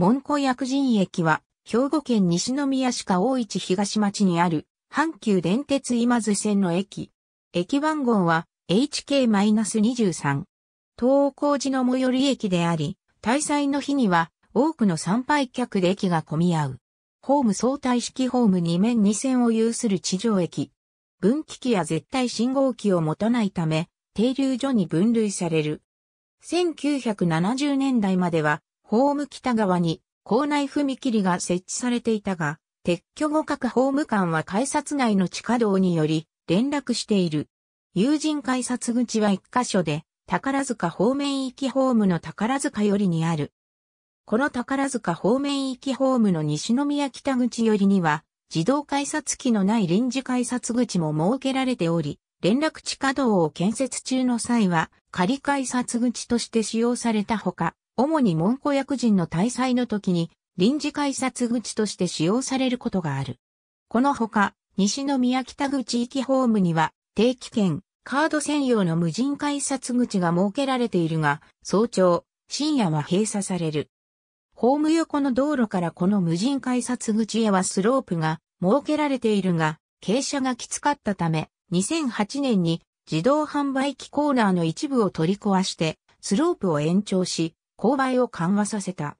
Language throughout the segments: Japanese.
門戸薬人駅は、兵庫県西宮市か大市東町にある、阪急電鉄今津線の駅。駅番号は HK-23。東光寺の最寄り駅であり、大祭の日には多くの参拝客で駅が混み合う。ホーム相対式ホーム2面2線を有する地上駅。分岐器や絶対信号機を持たないため、停留所に分類される。1970年代まではホーム北側に校内踏切が設置されていたが、撤去後各法務官は改札内の地下道により連絡している。友人改札口は一箇所で、宝塚方面行きホームの宝塚よりにある。この宝塚方面行きホームの西宮北口よりには、自動改札機のない臨時改札口も設けられており、連絡地下道を建設中の際は、仮改札口として使用されたほか、主に文庫役人の大祭の時に臨時改札口として使用されることがある。このほか、西宮北口行きホームには定期券、カード専用の無人改札口が設けられているが、早朝、深夜は閉鎖される。ホーム横の道路からこの無人改札口へはスロープが設けられているが、傾斜がきつかったため、2008年に自動販売機コーナーの一部を取り壊して、スロープを延長し、勾配を緩和させた。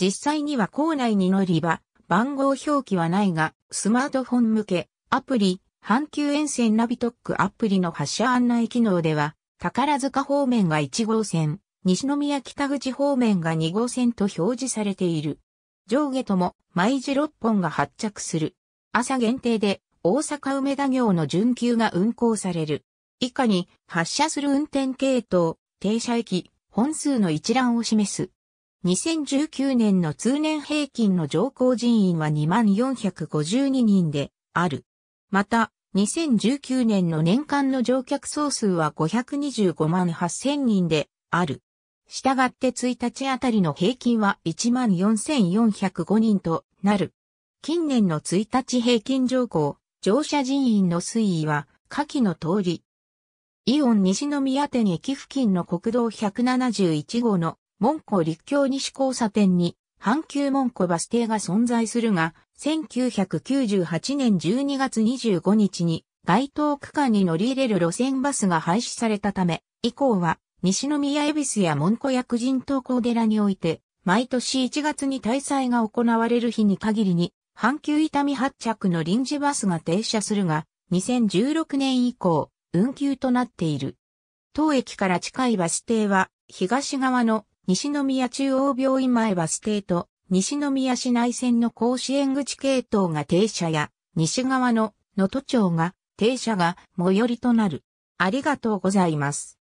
実際には校内に乗り場、番号表記はないが、スマートフォン向け、アプリ、阪急沿線ナビトックアプリの発車案内機能では、宝塚方面が1号線、西宮北口方面が2号線と表示されている。上下とも毎時6本が発着する。朝限定で大阪梅田行の準急が運行される。以下に発車する運転系統、停車駅、本数の一覧を示す。2019年の通年平均の乗降人員は2452人である。また、2019年の年間の乗客総数は525万8000人である。したがって1日あたりの平均は14,405人となる。近年の1日平均乗降、乗車人員の推移は下記の通り、イオン西宮店駅付近の国道171号の門戸立教西交差点に阪急門戸バス停が存在するが、1998年12月25日に該当区間に乗り入れる路線バスが廃止されたため、以降は西宮恵比寿や門戸薬人東高寺において、毎年1月に大祭が行われる日に限りに、阪急伊丹発着の臨時バスが停車するが、2016年以降、運休となっている。当駅から近いバス停は、東側の西宮中央病院前バス停と、西宮市内線の甲子園口系統が停車や、西側の能登町が停車が最寄りとなる。ありがとうございます。